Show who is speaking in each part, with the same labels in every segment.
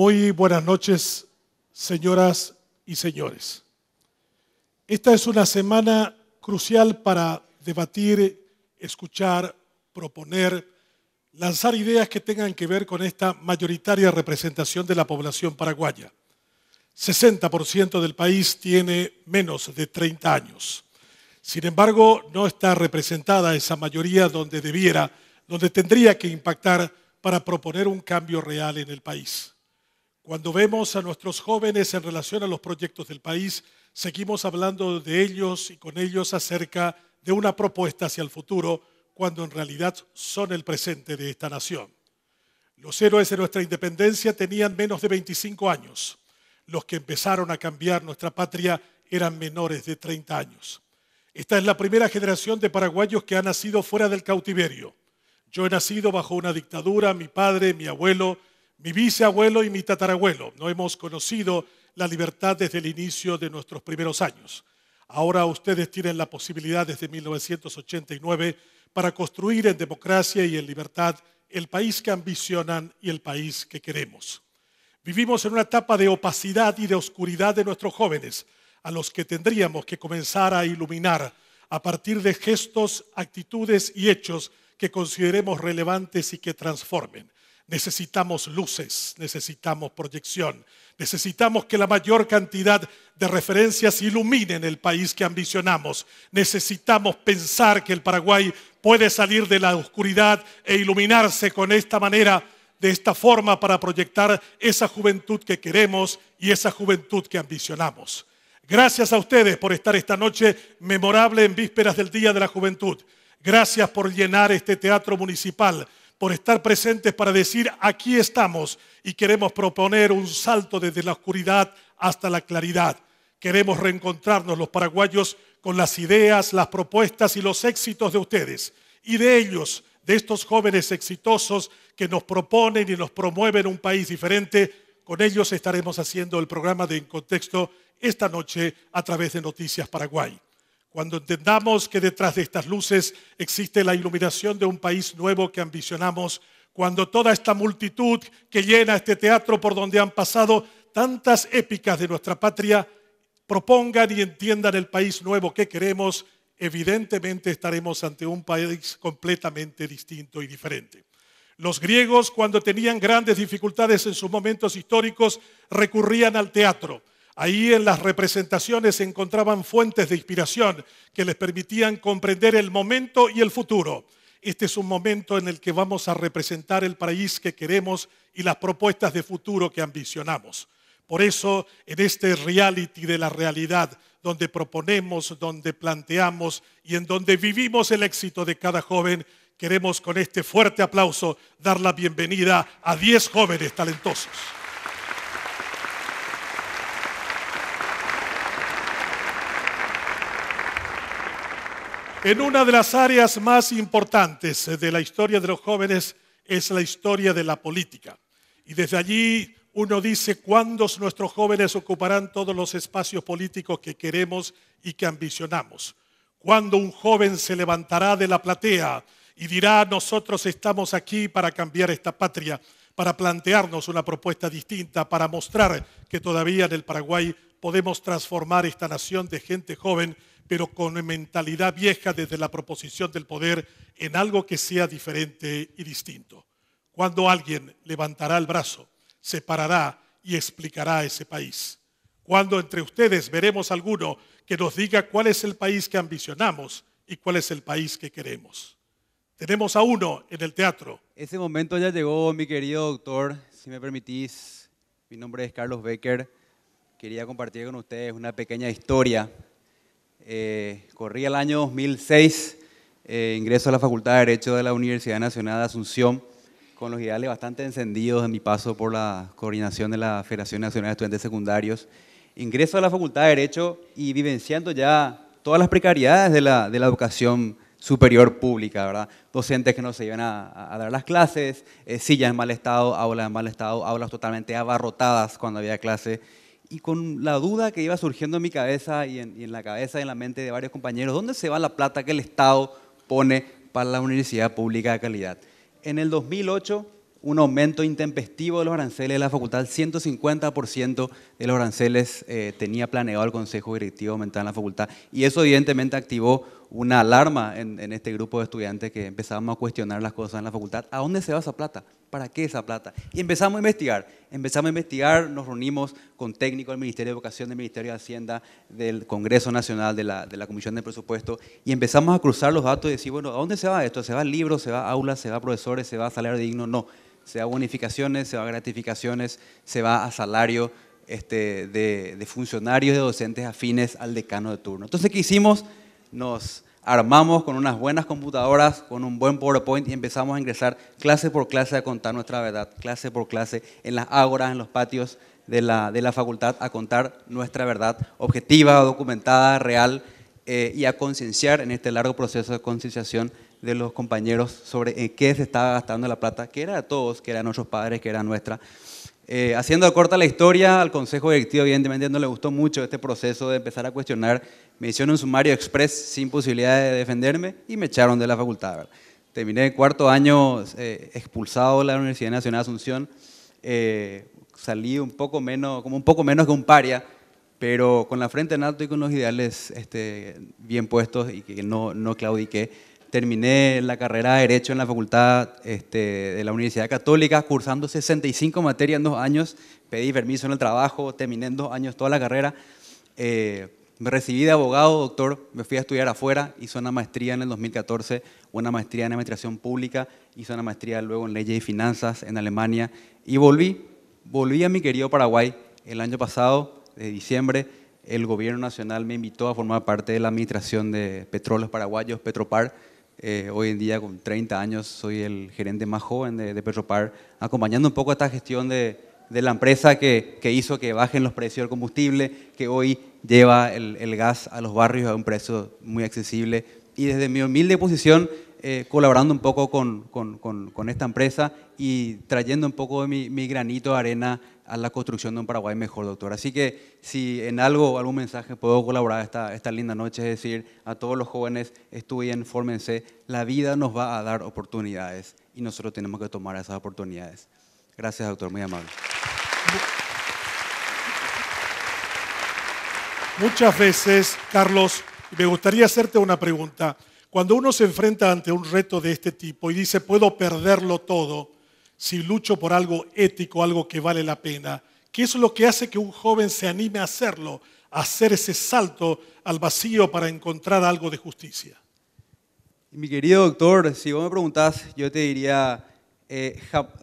Speaker 1: Muy buenas noches, señoras y señores. Esta es una semana crucial para debatir, escuchar, proponer, lanzar ideas que tengan que ver con esta mayoritaria representación de la población paraguaya. 60% del país tiene menos de 30 años. Sin embargo, no está representada esa mayoría donde debiera, donde tendría que impactar para proponer un cambio real en el país. Cuando vemos a nuestros jóvenes en relación a los proyectos del país, seguimos hablando de ellos y con ellos acerca de una propuesta hacia el futuro, cuando en realidad son el presente de esta nación. Los héroes de nuestra independencia tenían menos de 25 años. Los que empezaron a cambiar nuestra patria eran menores de 30 años. Esta es la primera generación de paraguayos que ha nacido fuera del cautiverio. Yo he nacido bajo una dictadura, mi padre, mi abuelo, mi bisabuelo y mi tatarabuelo no hemos conocido la libertad desde el inicio de nuestros primeros años. Ahora ustedes tienen la posibilidad desde 1989 para construir en democracia y en libertad el país que ambicionan y el país que queremos. Vivimos en una etapa de opacidad y de oscuridad de nuestros jóvenes, a los que tendríamos que comenzar a iluminar a partir de gestos, actitudes y hechos que consideremos relevantes y que transformen necesitamos luces, necesitamos proyección, necesitamos que la mayor cantidad de referencias iluminen el país que ambicionamos, necesitamos pensar que el Paraguay puede salir de la oscuridad e iluminarse con esta manera, de esta forma, para proyectar esa juventud que queremos y esa juventud que ambicionamos. Gracias a ustedes por estar esta noche memorable en vísperas del Día de la Juventud. Gracias por llenar este teatro municipal por estar presentes para decir, aquí estamos y queremos proponer un salto desde la oscuridad hasta la claridad. Queremos reencontrarnos los paraguayos con las ideas, las propuestas y los éxitos de ustedes y de ellos, de estos jóvenes exitosos que nos proponen y nos promueven un país diferente. Con ellos estaremos haciendo el programa de En Contexto esta noche a través de Noticias Paraguay. Cuando entendamos que detrás de estas luces existe la iluminación de un país nuevo que ambicionamos, cuando toda esta multitud que llena este teatro por donde han pasado tantas épicas de nuestra patria propongan y entiendan el país nuevo que queremos, evidentemente estaremos ante un país completamente distinto y diferente. Los griegos, cuando tenían grandes dificultades en sus momentos históricos, recurrían al teatro Ahí en las representaciones se encontraban fuentes de inspiración que les permitían comprender el momento y el futuro. Este es un momento en el que vamos a representar el país que queremos y las propuestas de futuro que ambicionamos. Por eso, en este reality de la realidad, donde proponemos, donde planteamos y en donde vivimos el éxito de cada joven, queremos con este fuerte aplauso dar la bienvenida a 10 jóvenes talentosos. En una de las áreas más importantes de la historia de los jóvenes es la historia de la política. Y desde allí uno dice cuándo nuestros jóvenes ocuparán todos los espacios políticos que queremos y que ambicionamos. Cuándo un joven se levantará de la platea y dirá, nosotros estamos aquí para cambiar esta patria, para plantearnos una propuesta distinta, para mostrar que todavía en el Paraguay podemos transformar esta nación de gente joven pero con mentalidad vieja desde la proposición del poder en algo que sea diferente y distinto. Cuando alguien levantará el brazo, se parará y explicará a ese país. Cuando entre ustedes veremos alguno que nos diga cuál es el país que ambicionamos y cuál es el país que queremos. Tenemos a uno en el teatro. Ese momento ya llegó, mi querido doctor, si me permitís.
Speaker 2: Mi nombre es Carlos Becker. Quería compartir con ustedes una pequeña historia eh, corría el año 2006, eh, ingreso a la Facultad de Derecho de la Universidad Nacional de Asunción, con los ideales bastante encendidos en mi paso por la coordinación de la Federación Nacional de Estudiantes Secundarios. Ingreso a la Facultad de Derecho y vivenciando ya todas las precariedades de la, educación superior pública, ¿verdad? Docentes que no se iban a, dar las clases, eh, sillas en mal estado, aulas en mal estado, aulas totalmente abarrotadas cuando había clase y con la duda que iba surgiendo en mi cabeza y en, la cabeza y en la mente de varios compañeros, ¿dónde se va la plata que el Estado pone para la universidad pública de calidad? En el 2008, un aumento intempestivo de los aranceles de la facultad, 150% de los aranceles eh, tenía planeado el Consejo Directivo aumentar en la facultad, y eso evidentemente activó una alarma en, este grupo de estudiantes que empezamos a cuestionar las cosas en la facultad. ¿A dónde se va esa plata? ¿Para qué esa plata? Y empezamos a investigar. Empezamos a investigar, nos reunimos con técnicos del Ministerio de Educación, del Ministerio de Hacienda, del Congreso Nacional, de la, Comisión de Presupuesto, y empezamos a cruzar los datos y decir, bueno, ¿a dónde se va esto? ¿Se va libros? ¿Se va a aulas? ¿Se va a profesores? ¿Se va a salario digno? No. Se va bonificaciones, se va a gratificaciones, se va a salario, este, de, de, funcionarios, de docentes afines al decano de turno. Entonces, ¿qué hicimos? nos armamos con unas buenas computadoras, con un buen PowerPoint y empezamos a ingresar clase por clase a contar nuestra verdad, clase por clase, en las ágoras, en los patios de la, de la facultad, a contar nuestra verdad objetiva, documentada, real eh, y a concienciar en este largo proceso de concienciación de los compañeros sobre en qué se estaba gastando la plata, que era de todos, que eran nuestros padres, que era nuestra. Eh, haciendo corta la historia, al Consejo Directivo evidentemente no le gustó mucho este proceso de empezar a cuestionar me hicieron un sumario express sin posibilidad de defenderme y me echaron de la facultad. Terminé el cuarto año eh, expulsado de la Universidad Nacional de Asunción, eh, salí un poco menos, como un poco menos que un paria, pero con la frente en alto y con los ideales este, bien puestos y que no, no claudiqué. Terminé la carrera de Derecho en la Facultad este, de la Universidad Católica, cursando 65 materias en dos años, pedí permiso en el trabajo, terminé en dos años toda la carrera. Eh, me recibí de abogado, doctor, me fui a estudiar afuera, hice una maestría en el 2014, una maestría en administración pública, hice una maestría luego en leyes y finanzas en Alemania y volví, volví a mi querido Paraguay el año pasado, de diciembre, el gobierno nacional me invitó a formar parte de la administración de Petróleos Paraguayos, Petropar. Eh, hoy en día, con 30 años, soy el gerente más joven de, de Petropar, acompañando un poco esta gestión de, de la empresa que, hizo que bajen los precios del combustible, que hoy lleva el, gas a los barrios a un precio muy accesible. Y desde mi humilde posición, eh, colaborando un poco con, esta empresa y trayendo un poco de mi, granito de arena a la construcción de un Paraguay mejor, doctor. Así que si en algo, o algún mensaje puedo colaborar esta, esta linda noche, es decir, a todos los jóvenes, estudien, fórmense, la vida nos va a dar oportunidades y nosotros tenemos que tomar esas oportunidades. Gracias, doctor, muy amable.
Speaker 1: Muchas veces, Carlos, me gustaría hacerte una pregunta. Cuando uno se enfrenta ante un reto de este tipo y dice, puedo perderlo todo si lucho por algo ético, algo que vale la pena, ¿qué es lo que hace que un joven se anime a hacerlo, a hacer ese salto al vacío para encontrar algo de justicia?
Speaker 2: Mi querido doctor, si vos me preguntás, yo te diría, eh,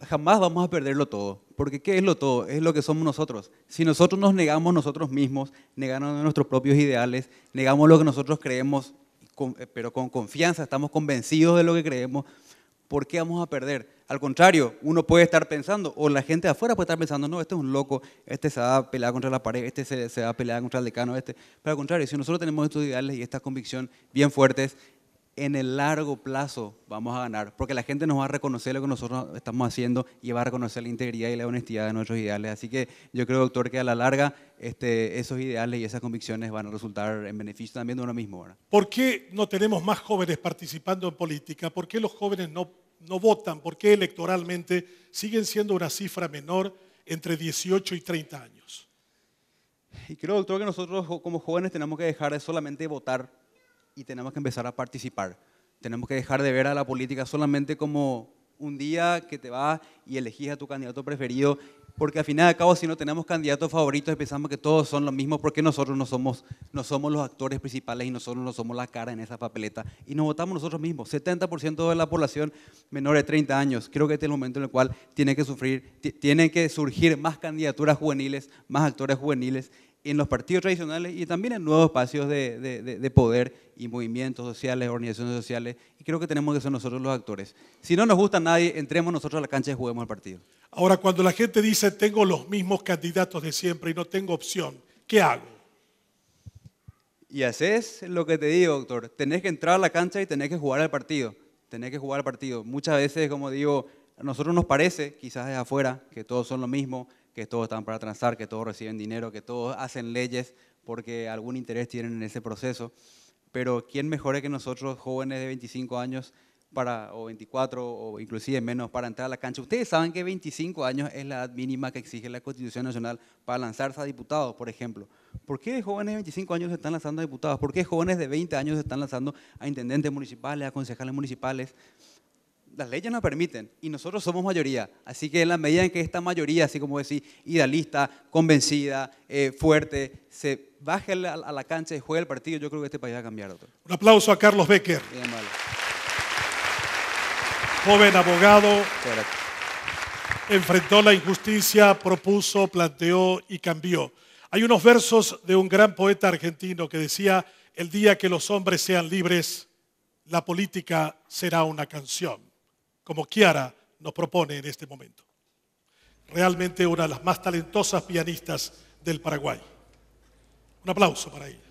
Speaker 2: jamás vamos a perderlo todo. Porque ¿qué es lo todo? Es lo que somos nosotros. Si nosotros nos negamos nosotros mismos, negamos nuestros propios ideales, negamos lo que nosotros creemos, eh, pero con confianza, estamos convencidos de lo que creemos, ¿por qué vamos a perder? Al contrario, uno puede estar pensando, o la gente de afuera puede estar pensando, no, este es un loco, este se va a pelear contra la pared, este se, se va a pelear contra el decano, este. Pero al contrario, si nosotros tenemos estos ideales y esta convicción bien fuertes, en el largo plazo vamos a ganar, porque la gente nos va a reconocer lo que nosotros estamos haciendo y va a reconocer la integridad y la honestidad de nuestros ideales. Así que yo creo, doctor, que a la larga este, esos ideales y esas convicciones van a resultar en beneficio
Speaker 1: también de uno mismo. ¿Por qué no tenemos más jóvenes participando en política? ¿Por qué los jóvenes no, no votan? ¿Por qué electoralmente siguen siendo una cifra menor entre 18 y 30 años? Y creo, doctor, que nosotros como jóvenes tenemos que dejar de solamente
Speaker 2: votar y tenemos que empezar a participar. Tenemos que dejar de ver a la política solamente como un día que te vas y elegís a tu candidato preferido, porque al final de cabo si no tenemos candidatos favoritos pensamos que todos son los mismos, porque nosotros no somos, no somos los actores principales y nosotros no somos la cara en esa papeleta. Y nos votamos nosotros mismos. 70% de la población menor de 30 años. Creo que este es el momento en el cual tiene que, sufrir, tienen que surgir más candidaturas juveniles, más actores juveniles en los partidos tradicionales y también en nuevos espacios de, poder y movimientos sociales, organizaciones sociales. Y creo que tenemos que ser nosotros los actores.
Speaker 1: Si no nos gusta nadie, entremos nosotros a la cancha y juguemos el partido. Ahora, cuando la gente dice, tengo los mismos candidatos de siempre y no tengo opción, ¿qué hago? Y
Speaker 2: haces lo que te digo, doctor. Tenés que entrar a la cancha y tenés que jugar al partido. Tenés que jugar al partido. Muchas veces, como digo, a nosotros nos parece, quizás desde afuera, que todos son lo mismo, que todos están para transar, que todos reciben dinero, que todos hacen leyes porque algún interés tienen en ese proceso. Pero ¿quién mejor que nosotros, jóvenes de 25 años para, o 24 o inclusive menos, para entrar a la cancha? Ustedes saben que 25 años es la edad mínima que exige la Constitución Nacional para lanzarse a diputados, por ejemplo. ¿Por qué jóvenes de 25 años se están lanzando a diputados? ¿Por qué jóvenes de 20 años se están lanzando a intendentes municipales, a concejales municipales? las leyes nos permiten y nosotros somos mayoría. Así que en la medida en que esta mayoría, así como decir, idealista, convencida, eh, fuerte, se baje a la, cancha y juegue el partido, yo creo que este país va a cambiar otro.
Speaker 1: Un aplauso a Carlos Becker. Joven abogado. Enfrentó la injusticia, propuso, planteó y cambió. Hay unos versos de un gran poeta argentino que decía, el día que los hombres sean libres, la política será una canción como Kiara nos propone en este momento. Realmente una de las más talentosas pianistas del Paraguay. Un aplauso para ella.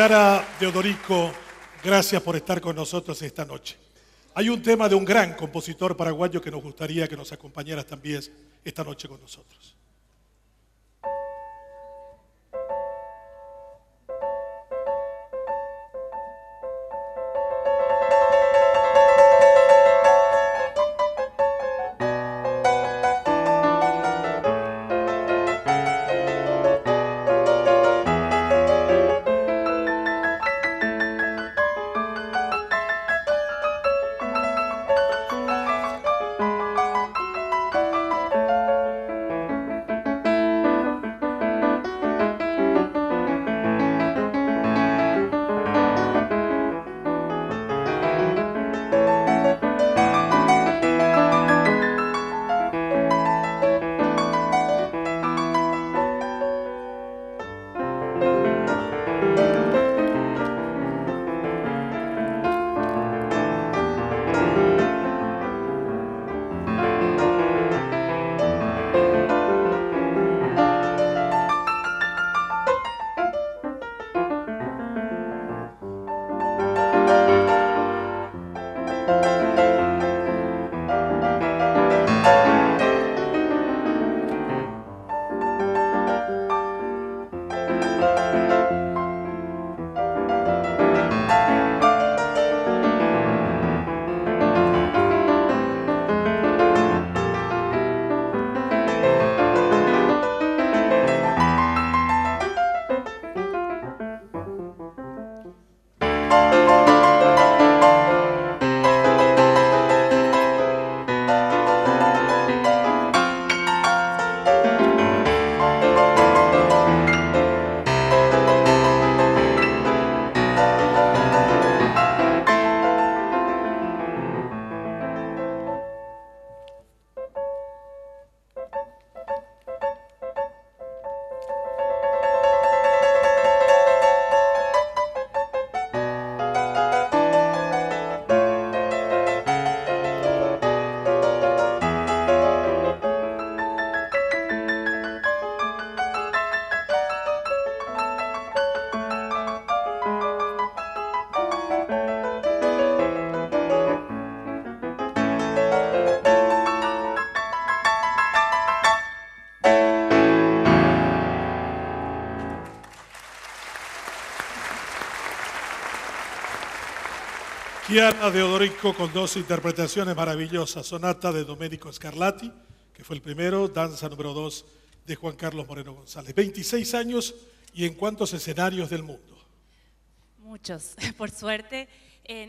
Speaker 1: Señora Teodorico, gracias por estar con nosotros esta noche. Hay un tema de un gran compositor paraguayo que nos gustaría que nos acompañaras también esta noche con nosotros. de Deodorico con dos interpretaciones maravillosas, Sonata de Domenico Scarlatti, que fue el primero, Danza número dos de Juan Carlos Moreno González. 26 años y en cuántos escenarios del mundo.
Speaker 3: Muchos, por suerte.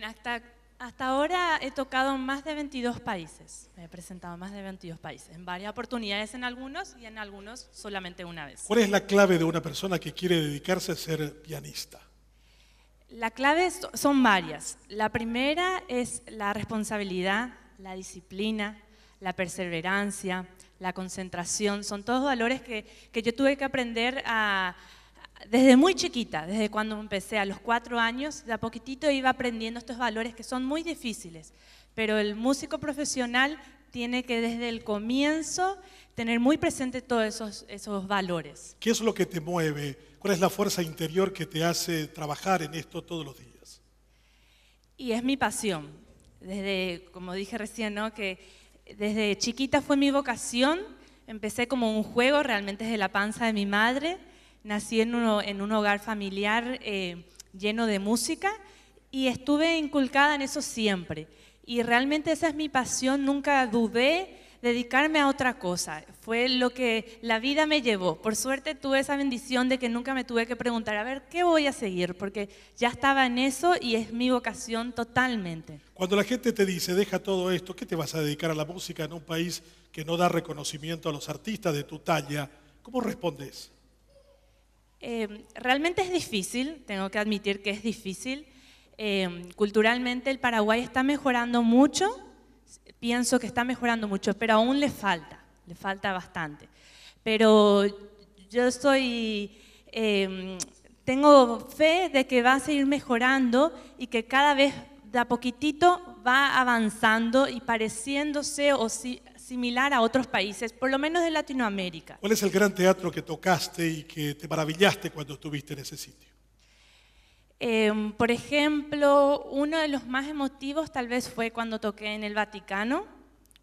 Speaker 3: hasta, hasta ahora he tocado en más de 22 países, me he presentado en más de 22 países, en varias oportunidades en algunos y en algunos solamente una vez. ¿Cuál es la
Speaker 1: clave de una persona que quiere dedicarse a ser pianista?
Speaker 3: La clave son varias. La primera es la responsabilidad, la disciplina, la perseverancia, la concentración. Son todos valores que, que yo tuve que aprender desde muy chiquita, desde cuando empecé, a los cuatro años, de a poquitito iba aprendiendo estos valores que son muy difíciles. Pero el músico profesional tiene que desde el comienzo tener muy presente todos esos, esos valores.
Speaker 1: ¿Qué es lo que te mueve? ¿Cuál es la fuerza interior que te hace trabajar en esto todos los días?
Speaker 3: Y es mi pasión. Desde, como dije recién, ¿no? que desde chiquita fue mi vocación. Empecé como un juego, realmente desde la panza de mi madre. Nací en, un hogar familiar eh, lleno de música y estuve inculcada en eso siempre. Y realmente esa es mi pasión, nunca dudé dedicarme a otra cosa. Fue lo que la vida me llevó. Por suerte tuve esa bendición de que nunca me tuve que preguntar, a ver, ¿qué voy a seguir? Porque ya estaba en eso y es mi vocación totalmente.
Speaker 1: Cuando la gente te dice, deja todo esto, ¿qué te vas a dedicar a la música en un país que no da reconocimiento a los artistas de tu talla? ¿Cómo respondes?
Speaker 3: Eh, realmente es difícil, tengo que admitir que es difícil. Eh, culturalmente el Paraguay está mejorando mucho, pienso que está mejorando mucho, pero aún le falta, le falta bastante. Pero yo estoy, em, tengo fe de que va a seguir mejorando y que cada vez de a poquitito va avanzando y pareciéndose o similar a otros países, por lo menos de Latinoamérica.
Speaker 1: ¿Cuál es el gran teatro que tocaste y que te maravillaste cuando estuviste en ese sitio?
Speaker 3: Em, por ejemplo, uno de los más emotivos tal vez fue cuando toqué en el Vaticano,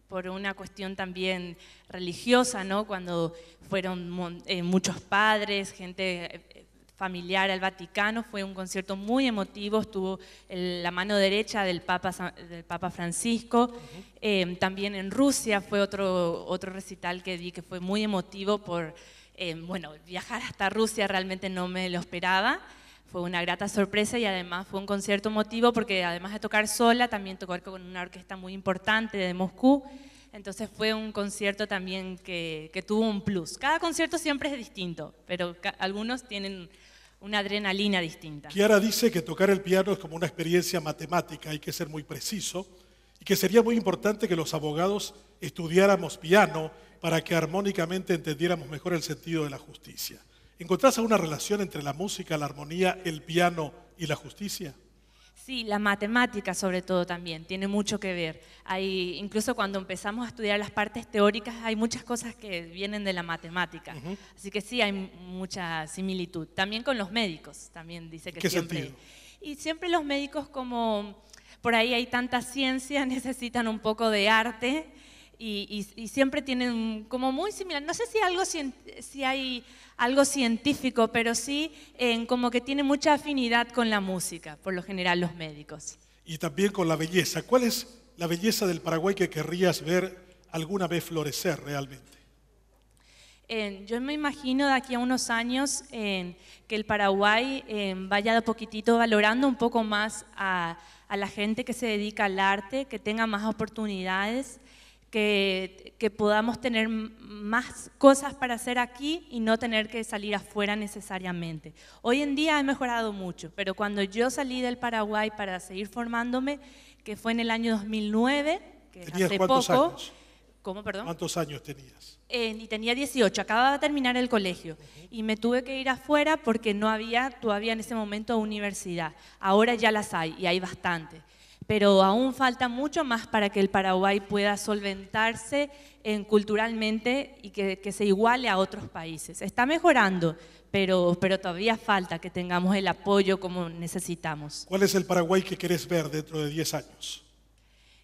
Speaker 3: por una cuestión también religiosa, cuando fueron eh, muchos padres, gente eh, familiar al Vaticano, fue un concierto muy emotivo, estuvo la mano derecha del Papa, Francisco, em, también en Rusia fue otro, otro recital que di que fue muy emotivo por, em, bueno, viajar hasta Rusia realmente no me lo esperaba, fue una grata sorpresa y además fue un concierto emotivo porque además de tocar sola, también tocó con una orquesta muy importante de Moscú. Entonces fue un concierto también que, que tuvo un plus. Cada concierto siempre es distinto, pero algunos tienen una adrenalina distinta. Kiara
Speaker 1: dice que tocar el piano es como una experiencia matemática, hay que ser muy preciso y que sería muy importante que los abogados estudiáramos piano para que armónicamente entendiéramos mejor el sentido de la justicia. ¿Encontrás alguna relación entre la música, la armonía, el piano y la justicia?
Speaker 3: Sí, la matemática sobre todo también tiene mucho que ver. Hay, incluso cuando empezamos a estudiar las partes teóricas hay muchas cosas que vienen de la matemática. Así que sí, hay mucha similitud. También con los médicos, también dice que ¿Qué siempre... Sentido? Y siempre los médicos como por ahí hay tanta ciencia, necesitan un poco de arte y, y siempre tienen como muy similar. No sé si algo si hay algo científico, pero sí como que tiene mucha afinidad con la música, por lo general los médicos.
Speaker 1: Y también con la belleza. ¿Cuál es la belleza del Paraguay que querrías ver alguna vez florecer realmente?
Speaker 3: yo me imagino de aquí a unos años que el Paraguay em, vaya de poquitito valorando un poco más a, la gente que se dedica al arte, que tenga más oportunidades, que, podamos tener más cosas para hacer aquí y no tener que salir afuera necesariamente. Hoy en día he mejorado mucho, pero cuando yo salí del Paraguay para seguir formándome, que fue en el año 2009,
Speaker 1: que hace cuántos poco, años? ¿Cómo, perdón? ¿Cuántos años tenías?
Speaker 3: Eh, tenía 18, acababa de terminar el colegio. Y me tuve que ir afuera porque no había todavía en ese momento universidad. Ahora ya las hay y hay bastantes pero aún falta mucho más para que el Paraguay pueda solventarse en, eh, culturalmente y que, se iguale a otros países. Está mejorando, pero, todavía falta que tengamos el apoyo como necesitamos.
Speaker 1: ¿Cuál es el Paraguay que querés ver dentro de 10 años?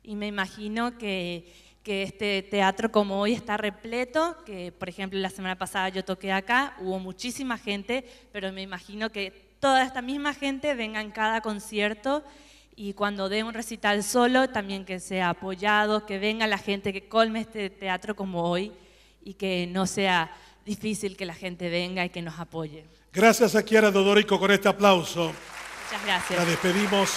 Speaker 3: Y me imagino que, que este teatro como hoy está repleto, que por ejemplo la semana pasada yo toqué acá, hubo muchísima gente, pero me imagino que toda esta misma gente venga en cada concierto y cuando dé un recital solo, también que sea apoyado, que venga la gente, que colme este teatro como hoy y que no sea difícil que la gente venga y que nos apoye.
Speaker 1: Gracias a Kiara Dodorico con este aplauso. Muchas gracias. La despedimos.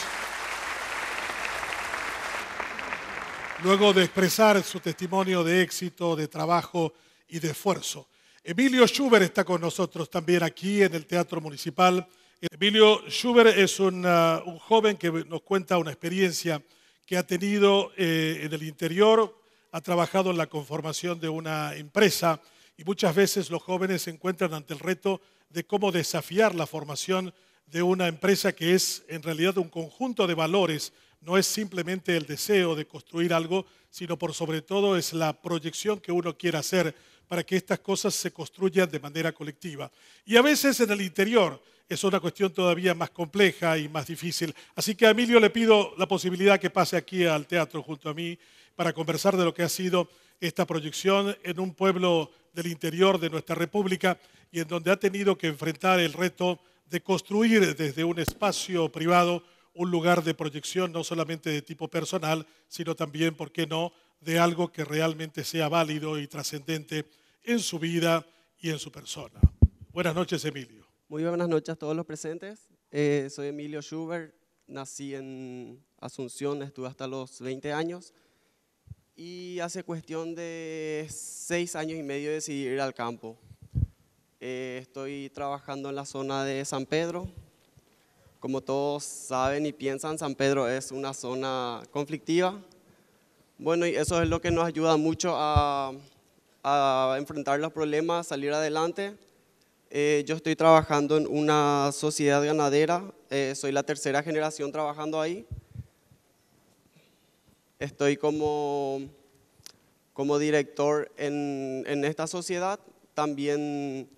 Speaker 1: Luego de expresar su testimonio de éxito, de trabajo y de esfuerzo. Emilio Schubert está con nosotros también aquí en el Teatro Municipal. Emilio Schubert es uh, un, joven que nos cuenta una experiencia que ha tenido eh, en el interior, ha trabajado en la conformación de una empresa y muchas veces los jóvenes se encuentran ante el reto de cómo desafiar la formación de una empresa que es en realidad un conjunto de valores, no es simplemente el deseo de construir algo, sino por sobre todo es la proyección que uno quiere hacer para que estas cosas se construyan de manera colectiva. Y a veces en el interior es una cuestión todavía más compleja y más difícil. Así que a Emilio le pido la posibilidad que pase aquí al teatro junto a mí para conversar de lo que ha sido esta proyección en un pueblo del interior de nuestra República y en donde ha tenido que enfrentar el reto de construir desde un espacio privado un lugar de proyección no solamente de tipo personal, sino también, ¿por qué no?, de algo que realmente sea válido y trascendente en su vida y en su persona. Buenas noches, Emilio. Muy buenas noches a todos los presentes.
Speaker 4: Eh, soy Emilio Schubert, nací en Asunción, estuve hasta los 20 años y hace cuestión de seis años y medio decidí ir al campo. Eh, estoy trabajando en la zona de San Pedro. Como todos saben y piensan, San Pedro es una zona conflictiva. Bueno, y eso es lo que nos ayuda mucho a enfrentar los problemas, salir adelante eh, yo estoy trabajando en una sociedad ganadera, eh, soy la tercera generación trabajando ahí. Estoy como, como director en, en esta sociedad, también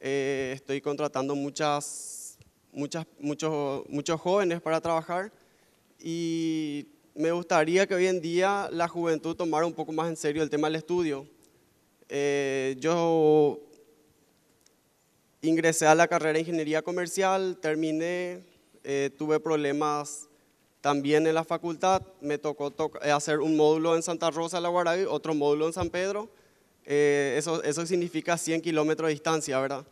Speaker 4: eh, estoy contratando muchas, muchas, muchos, muchos jóvenes para trabajar y me gustaría que hoy en día la juventud tomara un poco más en serio el tema del estudio. yo ingresé a la carrera de Ingeniería Comercial, terminé, eh, tuve problemas también en la facultad, me tocó eh, hacer un módulo en Santa Rosa, La y otro módulo en San Pedro, eh, eso, eso significa 100 kilómetros de distancia, ¿verdad?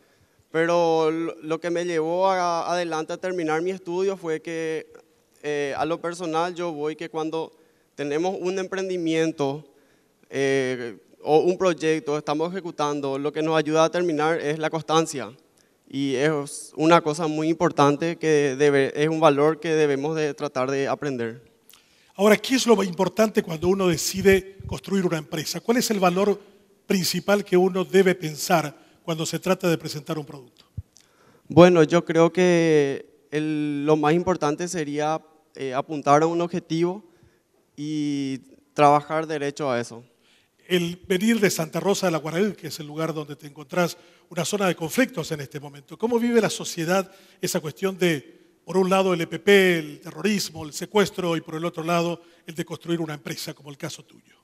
Speaker 4: Pero lo que me llevó adelante a terminar mi estudio fue que a lo personal yo voy que cuando tenemos un emprendimiento, o un proyecto estamos ejecutando, lo que nos ayuda a terminar es la constancia. Y es una cosa muy importante que es un valor que debemos de tratar de aprender.
Speaker 1: Ahora, ¿qué es lo más importante cuando uno decide construir una empresa? ¿Cuál es el valor principal que uno debe pensar cuando se trata de presentar un producto?
Speaker 4: Bueno, yo creo que lo más importante sería eh, apuntar a un objetivo y trabajar derecho a eso
Speaker 1: el venir de Santa Rosa de la Guaraú, que es el lugar donde te encontrás, una zona de conflictos en este momento. ¿Cómo vive la sociedad esa cuestión de, por un lado, el EPP, el terrorismo, el secuestro, y por el otro lado, el de construir una empresa, como el caso tuyo?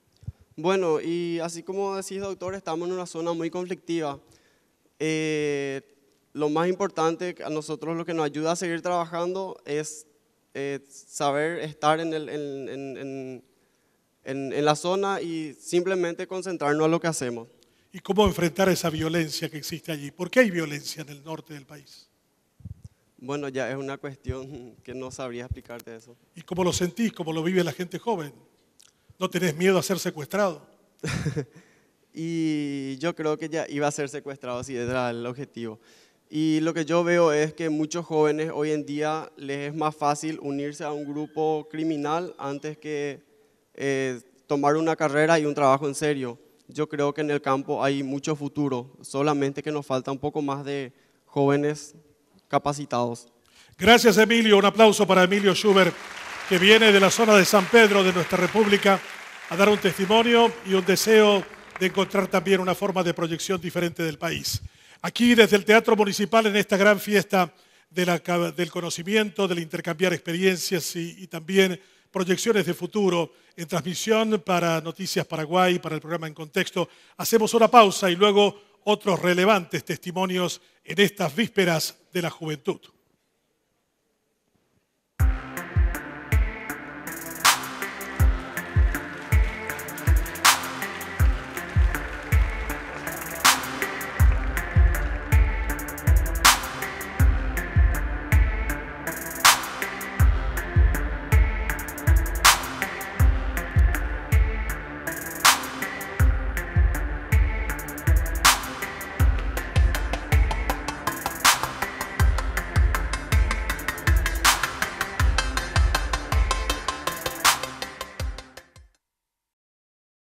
Speaker 4: Bueno, y así como decís, doctor, estamos en una zona muy conflictiva. Eh, lo más importante a nosotros, lo que nos ayuda a seguir trabajando es eh, saber estar en el... en, en, la zona y simplemente concentrarnos en lo que hacemos.
Speaker 1: ¿Y cómo enfrentar esa violencia que existe allí? ¿Por qué hay violencia en el norte del país?
Speaker 4: Bueno, ya es una cuestión que no sabría explicarte eso.
Speaker 1: ¿Y cómo lo sentís? ¿Cómo lo vive la gente joven? ¿No tenés miedo a ser secuestrado?
Speaker 4: y yo creo que ya iba a ser secuestrado si era el objetivo. Y lo que yo veo es que muchos jóvenes hoy en día les es más fácil unirse a un grupo criminal antes que eh, tomar una carrera y un trabajo en serio. Yo creo que en el campo hay mucho futuro, solamente que nos falta un poco más de jóvenes capacitados.
Speaker 1: Gracias Emilio, un aplauso para Emilio Schubert, que viene de la zona de San Pedro de nuestra República a dar un testimonio y un deseo de encontrar también una forma de proyección diferente del país. Aquí desde el Teatro Municipal, en esta gran fiesta del conocimiento, del intercambiar experiencias y también proyecciones de futuro en transmisión para Noticias Paraguay, para el programa En Contexto. Hacemos una pausa y luego otros relevantes testimonios en estas vísperas de la juventud.